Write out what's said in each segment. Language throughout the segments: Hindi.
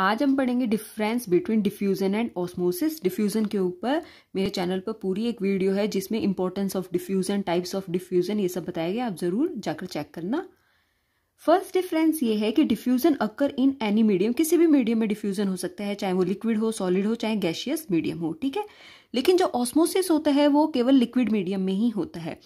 आज हम पढ़ेंगे difference between diffusion and osmosis diffusion के ऊपर मेरे चैनल पर पूरी एक वीडियो है जिसमें importance of diffusion types of diffusion ये सब बताया गया आप ज़रूर जाकर चेक करना फर्स्ट डिफरेंस ये है कि diffusion occur in any medium किसी भी मीडियम में डिफ्यूज़न हो सकता है चाहे वो लिक्विड हो सॉलिड हो चाहे गैशियस मीडियम हो ठीक है लेकिन जो ऑस्मोसिस होता है वो केवल लिक्विड मीडियम में ही होता है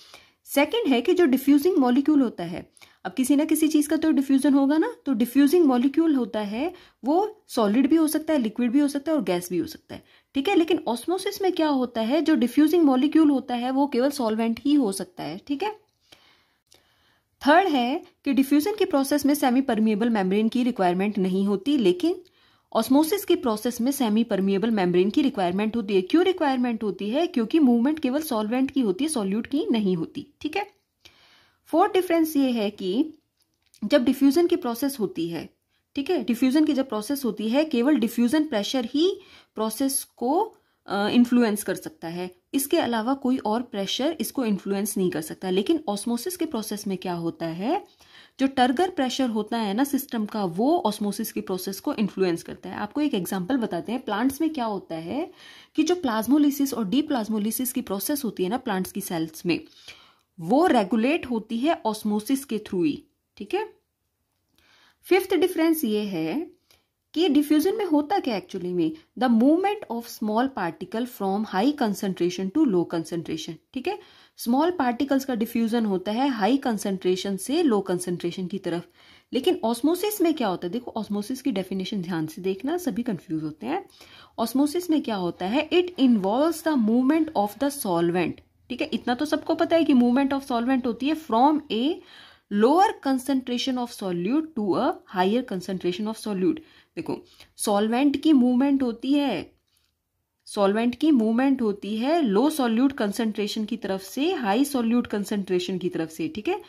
सेकेंड है कि जो डिफ्यूजिंग मॉलिक्यूल होता है अब किसी ना किसी चीज़ का तो डिफ्यूज़न होगा ना तो डिफ्यूजिंग मॉलिक्यूल होता है वो सॉलिड भी हो सकता है लिक्विड भी हो सकता है और गैस भी हो सकता है ठीक है लेकिन ऑस्मोसिस में क्या होता है जो डिफ्यूजिंग मॉलिक्यूल होता है वो केवल सॉल्वेंट ही हो सकता है ठीक है थर्ड है कि डिफ्यूजन की प्रोसेस में सेमी परमिएबल मेम्ब्रेन की रिक्वायरमेंट नहीं होती लेकिन ऑस्मोसिस की प्रोसेस में सेमी परमिएबल मेम्ब्रेन की रिक्वायरमेंट होती है क्यों रिक्वायरमेंट होती है क्योंकि मूवमेंट केवल सॉल्वेंट की होती है सॉल्यूट की नहीं होती ठीक है फोर्थ डिफरेंस ये है कि जब डिफ्यूजन की प्रोसेस होती है ठीक है डिफ्यूजन की जब प्रोसेस होती है केवल डिफ्यूजन प्रेशर ही प्रोसेस को इन्फ्लुएंस uh, कर सकता है इसके अलावा कोई और प्रेशर इसको इन्फ्लुएंस नहीं कर सकता लेकिन ऑस्मोसिस के प्रोसेस में क्या होता है जो टर्गर प्रेशर होता है ना सिस्टम का वो ऑस्मोसिस की प्रोसेस को इन्फ्लुएंस करता है आपको एक एग्जांपल बताते हैं प्लांट्स में क्या होता है कि जो प्लाज्मोलिसिस और डी प्लाज्मोलिसिस की प्रोसेस होती है ना प्लांट्स की सेल्स में वो रेगुलेट होती है ऑस्मोसिस के थ्रू ही ठीक है फिफ्थ डिफरेंस ये है कि डिफ्यूजन में होता क्या एक्चुअली में the movement of small particle from high concentration to low concentration ठीक है स्मॉल पार्टिकल्स का डिफ्यूजन होता है हाई कंसेंट्रेशन से लो कंसेंट्रेशन की तरफ लेकिन ऑस्मोसिस में क्या होता है देखो ऑस्मोसिस की डेफिनेशन ध्यान से देखना सभी कंफ्यूज होते हैं ऑस्मोसिस में क्या होता है it involve the movement of the solvent ठीक है इतना तो सबको पता है कि मूवमेंट ऑफ सॉल्वेंट होती है from a lower concentration of solute to a higher concentration of solute देखो सॉल्वेंट की मूवमेंट होती है सॉल्वेंट की मूवमेंट होती है लो सॉल्यूट कंसेंट्रेशन की तरफ से हाई सॉल्यूट कंसेंट्रेशन की तरफ से ठीक है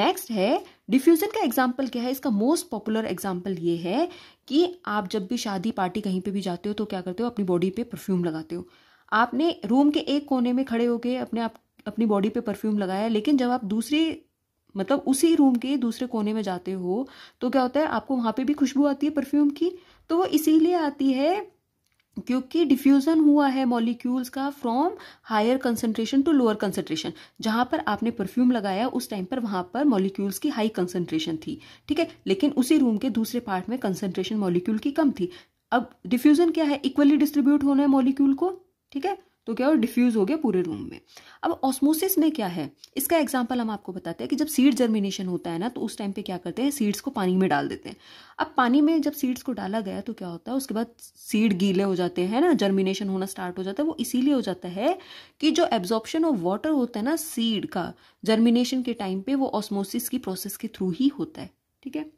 नेक्स्ट है डिफ्यूजन का एग्जाम्पल क्या है इसका मोस्ट पॉपुलर एग्जाम्पल ये है कि आप जब भी शादी पार्टी कहीं पे भी जाते हो तो क्या करते हो अपनी बॉडी पे परफ्यूम लगाते हो आपने रूम के एक कोने में खड़े होके अपने आप अपनी बॉडी पे परफ्यूम लगाया लेकिन जब आप दूसरी मतलब उसी रूम के दूसरे कोने में जाते हो तो क्या होता है आपको वहाँ पे भी खुशबू आती है परफ्यूम की तो वो इसीलिए आती है क्योंकि डिफ्यूज़न हुआ है मॉलिक्यूल्स का from higher concentration to lower concentration जहाँ पर आपने परफ्यूम लगाया उस टाइम पर वहाँ पर मॉलिक्यूल्स की हाई कंसनट्रेशन थी ठीक है लेकिन उसी रूम के दूसरे पार्ट में कंसनट्रेशन मॉलिक्यूल की कम थी अब डिफ्यूज़न क्या है इक्वली डिस्ट्रीब्यूट होना है मॉलिक्यूल को ठीक है तो क्या हो डिफ्यूज हो गया पूरे रूम में अब ऑस्मोसिस में क्या है इसका एग्जाम्पल हम आपको बताते हैं कि जब सीड जर्मिनेशन होता है ना तो उस टाइम पे क्या करते हैं सीड्स को पानी में डाल देते हैं अब पानी में जब सीड्स को डाला गया तो क्या होता है उसके बाद सीड गीले हो जाते हैं ना जर्मिनेशन होना स्टार्ट हो जाता है वो इसीलिए हो जाता है कि जो एब्जॉर्प्शन ऑफ वाटर होता है ना सीड का जर्मिनेशन के टाइम पे वो ऑस्मोसिस की प्रोसेस के थ्रू ही होता है ठीक है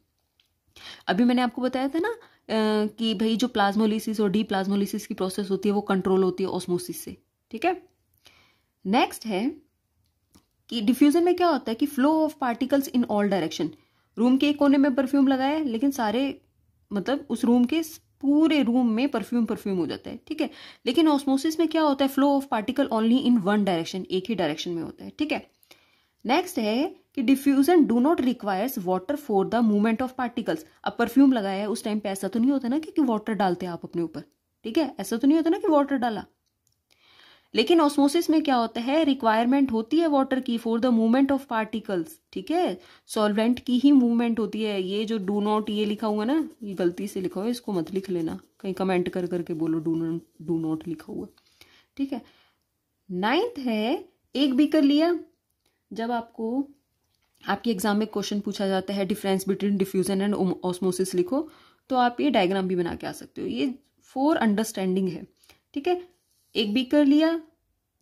अभी मैंने आपको बताया था ना कि भाई जो प्लाज्मोलिसिस और डी प्लाज्मोलिसिस की प्रोसेस होती है वो कंट्रोल होती है ऑस्मोसिस से ठीक है नेक्स्ट है कि डिफ्यूजन में क्या होता है कि flow of particles in all direction room के एक कोने में परफ्यूम लगाया लेकिन सारे मतलब उस रूम के पूरे रूम में परफ्यूम परफ्यूम हो जाता है ठीक है लेकिन ऑस्मोसिस में क्या होता है flow of particle only in one direction एक ही डायरेक्शन में होता है ठीक है नेक्स्ट है कि diffusion do not requires water for the movement of particles अब परफ्यूम लगाया है उस टाइम पे ऐसा तो नहीं होता ना कि वाटर डालते हैं आप अपने ऊपर ठीक है ऐसा तो नहीं होता ना कि वाटर डाला लेकिन ऑस्मोसिस में क्या होता है रिक्वायरमेंट होती है वाटर की for the movement of particles ठीक है सॉल्वेंट की ही मूवमेंट होती है ये जो डू नॉट ये लिखा हुआ ना ये गलती से लिखा हुआ है इसको मत लिख लेना कहीं कमेंट कर करके बोलो डू नॉट डू नॉट लिखा हुआ ठीक है नाइन्थ है एक बीकर लिया जब आपको आपके एग्जाम में क्वेश्चन पूछा जाता है difference between diffusion and osmosis लिखो तो आप ये डायग्राम भी बना के आ सकते हो ये फोर अंडरस्टैंडिंग है ठीक है एक बीकर लिया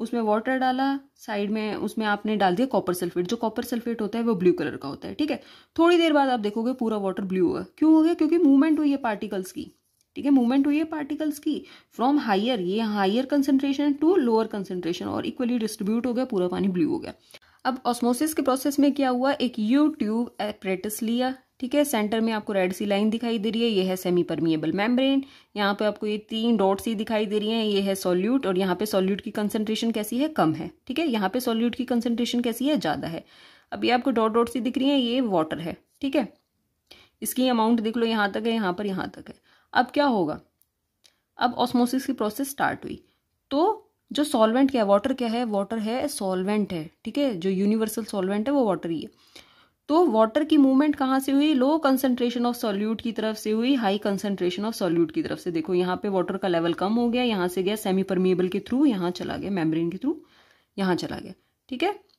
उसमें वाटर डाला साइड में उसमें आपने डाल दिया कॉपर सल्फेट जो कॉपर सल्फेट होता है वो ब्लू कलर का होता है ठीक है थोड़ी देर बाद आप देखोगे पूरा वाटर ब्लू हुआ क्यों हो गया क्योंकि मूवमेंट हुई है पार्टिकल्स की ठीक है मूवमेंट हुई है पार्टिकल्स की फ्रॉम हायर ये higher concentration to lower concentration और इक्वली डिस्ट्रीब्यूट हो गया पूरा पानी ब्लू हो गया अब ऑस्मोसिस के प्रोसेस में क्या हुआ एक यू ट्यूब एपरेटस लिया ठीक है सेंटर में आपको रेड सी लाइन दिखाई दे रही है ये है सेमी परमिएबल मेम्ब्रेन यहाँ पे आपको ये तीन डॉट सी दिखाई दे रही हैं ये है सॉल्यूट और यहाँ पे सॉल्यूट की कंसंट्रेशन कैसी है कम है ठीक है यहाँ पे सॉल्यूट की कंसंट्रेशन कैसी है ज़्यादा है अब ये आपको डॉट डॉट सी दिख रही है ये वाटर है ठीक है इसकी अमाउंट देख लो यहाँ तक है यहाँ पर यहाँ तक है अब क्या होगा अब ऑस्मोसिस की प्रोसेस स्टार्ट हुई तो जो सॉल्वेंट क्या है वाटर क्या है वाटर है सॉल्वेंट है ठीक है जो यूनिवर्सल सॉल्वेंट है वो वाटर ही है तो वाटर की मूवमेंट कहाँ से हुई लो कंसंट्रेशन ऑफ सॉल्यूट की तरफ से हुई हाई कंसंट्रेशन ऑफ सॉल्यूट की तरफ से देखो यहाँ पे वाटर का लेवल कम हो गया यहाँ से गया सेमी परमिएबल के थ्रू यहाँ चला गया मेम्ब्रेन के थ्रू यहाँ चला गया ठीक है